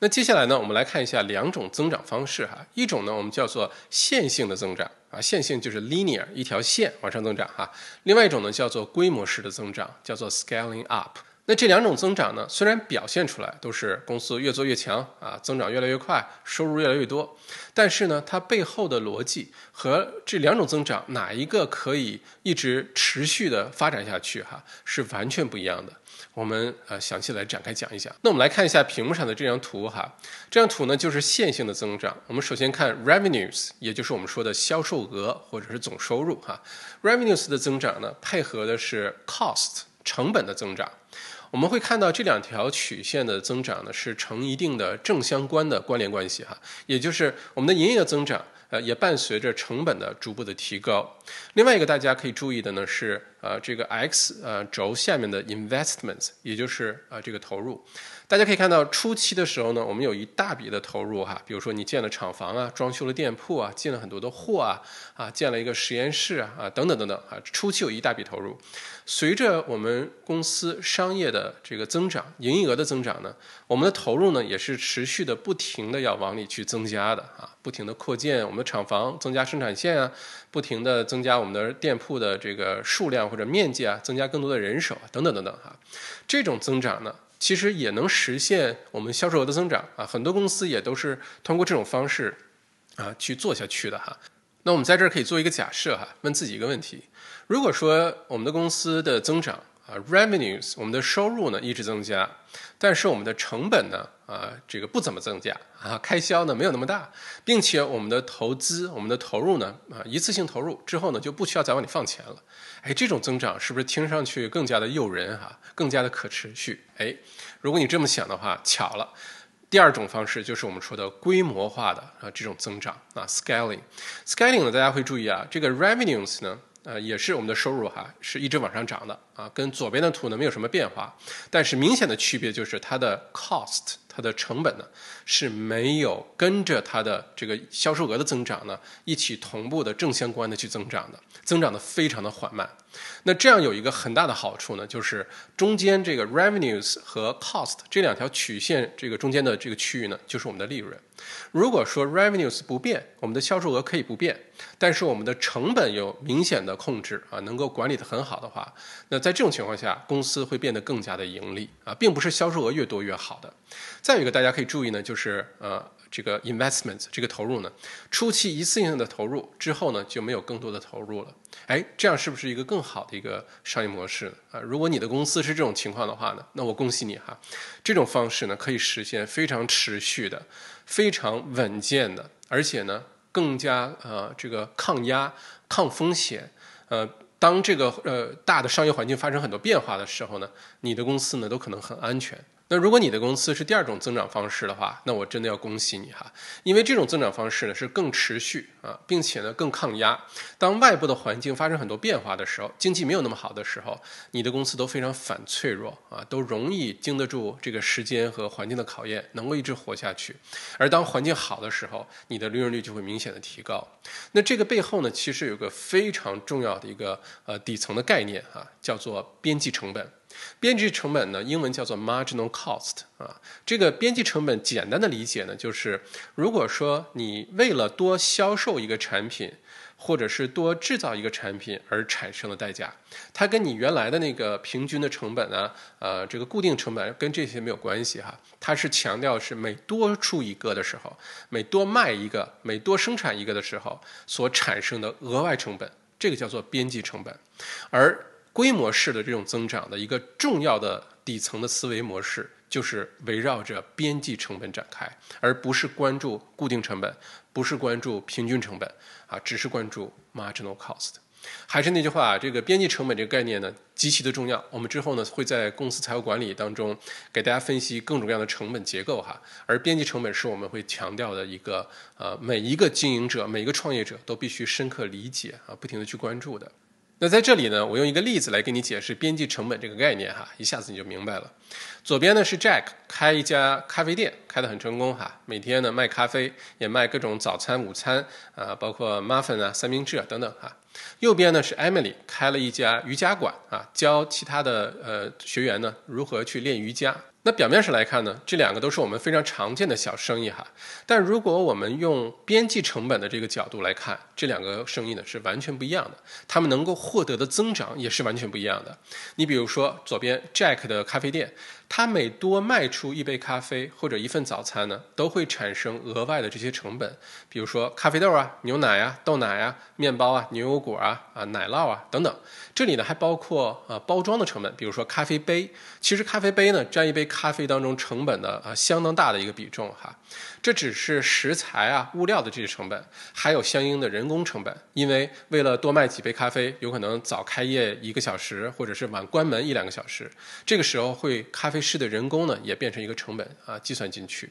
那接下来呢，我们来看一下两种增长方式哈，一种呢我们叫做线性的增长啊，线性就是 linear，一条线往上增长哈，另外一种呢叫做规模式的增长，叫做 scaling up。那这两种增长呢？虽然表现出来都是公司越做越强啊，增长越来越快，收入越来越多，但是呢，它背后的逻辑和这两种增长哪一个可以一直持续的发展下去？哈，是完全不一样的。我们呃，详细来展开讲一讲。那我们来看一下屏幕上的这张图哈，这张图呢就是线性的增长。我们首先看 revenues，也就是我们说的销售额或者是总收入哈，revenues 的增长呢，配合的是 cost 成本的增长。我们会看到这两条曲线的增长呢，是成一定的正相关的关联关系哈，也就是我们的营业增长，呃，也伴随着成本的逐步的提高。另外一个大家可以注意的呢是。呃，这个 X 呃轴下面的 investment，s 也就是呃这个投入，大家可以看到初期的时候呢，我们有一大笔的投入哈，比如说你建了厂房啊，装修了店铺啊，进了很多的货啊，啊建了一个实验室啊，啊等等等等啊，初期有一大笔投入。随着我们公司商业的这个增长，营业额的增长呢，我们的投入呢也是持续的不停的要往里去增加的啊，不停的扩建我们的厂房，增加生产线啊，不停的增加我们的店铺的这个数量。或者面积啊，增加更多的人手啊，等等等等哈，这种增长呢，其实也能实现我们销售额的增长啊。很多公司也都是通过这种方式啊去做下去的哈。那我们在这儿可以做一个假设哈，问自己一个问题：如果说我们的公司的增长，啊，revenues，我们的收入呢一直增加，但是我们的成本呢，啊，这个不怎么增加，啊，开销呢没有那么大，并且我们的投资，我们的投入呢，啊，一次性投入之后呢就不需要再往里放钱了，哎，这种增长是不是听上去更加的诱人哈，更加的可持续？哎，如果你这么想的话，巧了，第二种方式就是我们说的规模化的啊这种增长啊 scaling，scaling 呢大家会注意啊，这个 revenues 呢。呃，也是我们的收入哈，是一直往上涨的啊，跟左边的图呢没有什么变化，但是明显的区别就是它的 cost，它的成本呢，是没有跟着它的这个销售额的增长呢一起同步的正相关的去增长的，增长的非常的缓慢。那这样有一个很大的好处呢，就是中间这个 revenues 和 cost 这两条曲线这个中间的这个区域呢，就是我们的利润。如果说 revenues 不变，我们的销售额可以不变，但是我们的成本有明显的控制啊，能够管理的很好的话，那在这种情况下，公司会变得更加的盈利啊，并不是销售额越多越好的。再有一个大家可以注意呢，就是呃这个 investments 这个投入呢，初期一次性的投入之后呢，就没有更多的投入了。哎，这样是不是一个更？更好的一个商业模式啊！如果你的公司是这种情况的话呢，那我恭喜你哈！这种方式呢，可以实现非常持续的、非常稳健的，而且呢，更加呃这个抗压、抗风险。呃，当这个呃大的商业环境发生很多变化的时候呢，你的公司呢都可能很安全。那如果你的公司是第二种增长方式的话，那我真的要恭喜你哈，因为这种增长方式呢是更持续啊，并且呢更抗压。当外部的环境发生很多变化的时候，经济没有那么好的时候，你的公司都非常反脆弱啊，都容易经得住这个时间和环境的考验，能够一直活下去。而当环境好的时候，你的利润率就会明显的提高。那这个背后呢，其实有个非常重要的一个呃底层的概念啊，叫做边际成本。编辑成本呢？英文叫做 marginal cost 啊。这个编辑成本简单的理解呢，就是如果说你为了多销售一个产品，或者是多制造一个产品而产生的代价，它跟你原来的那个平均的成本啊，呃，这个固定成本跟这些没有关系哈。它是强调是每多出一个的时候，每多卖一个，每多生产一个的时候所产生的额外成本，这个叫做边际成本，而。规模式的这种增长的一个重要的底层的思维模式，就是围绕着边际成本展开，而不是关注固定成本，不是关注平均成本啊，只是关注 marginal cost。还是那句话这个边际成本这个概念呢，极其的重要。我们之后呢，会在公司财务管理当中给大家分析各种各样的成本结构哈，而边际成本是我们会强调的一个呃，每一个经营者、每一个创业者都必须深刻理解啊，不停的去关注的。那在这里呢，我用一个例子来给你解释边际成本这个概念哈，一下子你就明白了。左边呢是 Jack 开一家咖啡店，开得很成功哈，每天呢卖咖啡，也卖各种早餐、午餐啊，包括 muffin 啊、三明治啊等等哈。右边呢是 Emily 开了一家瑜伽馆啊，教其他的呃学员呢如何去练瑜伽。那表面上来看呢，这两个都是我们非常常见的小生意哈。但如果我们用边际成本的这个角度来看，这两个生意呢是完全不一样的，他们能够获得的增长也是完全不一样的。你比如说左边 Jack 的咖啡店，他每多卖出一杯咖啡或者一份早餐呢，都会产生额外的这些成本，比如说咖啡豆啊、牛奶啊、豆奶啊、面包啊、牛。果啊啊，奶酪啊等等，这里呢还包括啊包装的成本，比如说咖啡杯。其实咖啡杯呢占一杯咖啡当中成本的啊相当大的一个比重哈。这只是食材啊物料的这些成本，还有相应的人工成本。因为为了多卖几杯咖啡，有可能早开业一个小时，或者是晚关门一两个小时，这个时候会咖啡师的人工呢也变成一个成本啊计算进去。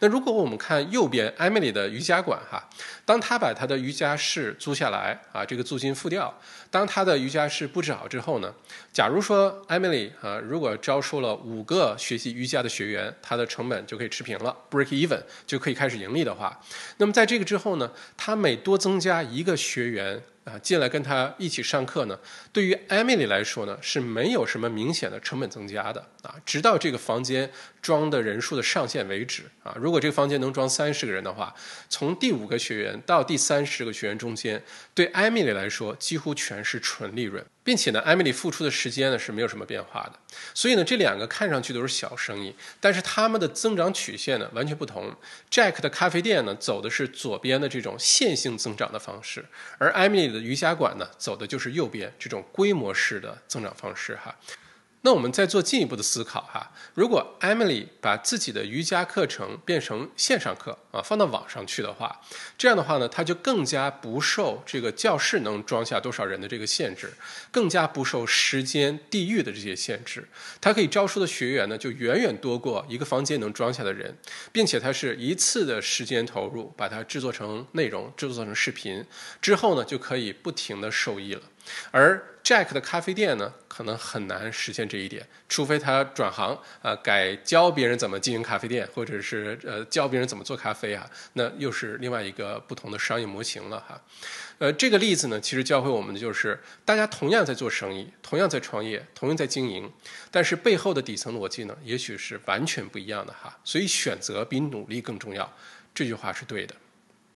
那如果我们看右边 Emily 的瑜伽馆哈，当她把她的瑜伽室租下来啊，这个租金付掉，当她的瑜伽室布置好之后呢，假如说 Emily 啊，如果招收了五个学习瑜伽的学员，她的成本就可以持平了，break even 就可以开始盈利的话，那么在这个之后呢，她每多增加一个学员。啊，进来跟他一起上课呢，对于 Emily 来说呢，是没有什么明显的成本增加的啊，直到这个房间装的人数的上限为止啊。如果这个房间能装三十个人的话，从第五个学员到第三十个学员中间，对 Emily 来说几乎全是纯利润。并且呢，Emily 付出的时间呢是没有什么变化的，所以呢，这两个看上去都是小生意，但是他们的增长曲线呢完全不同。Jack 的咖啡店呢走的是左边的这种线性增长的方式，而 Emily 的瑜伽馆呢走的就是右边这种规模式的增长方式哈。那我们再做进一步的思考哈，如果 Emily 把自己的瑜伽课程变成线上课。啊，放到网上去的话，这样的话呢，它就更加不受这个教室能装下多少人的这个限制，更加不受时间、地域的这些限制。它可以招收的学员呢，就远远多过一个房间能装下的人，并且它是一次的时间投入，把它制作成内容，制作成视频之后呢，就可以不停的受益了。而 Jack 的咖啡店呢，可能很难实现这一点，除非他转行啊，改教别人怎么经营咖啡店，或者是呃教别人怎么做咖啡。对呀，那又是另外一个不同的商业模型了哈。呃，这个例子呢，其实教会我们的就是，大家同样在做生意，同样在创业，同样在经营，但是背后的底层逻辑呢，也许是完全不一样的哈。所以，选择比努力更重要，这句话是对的。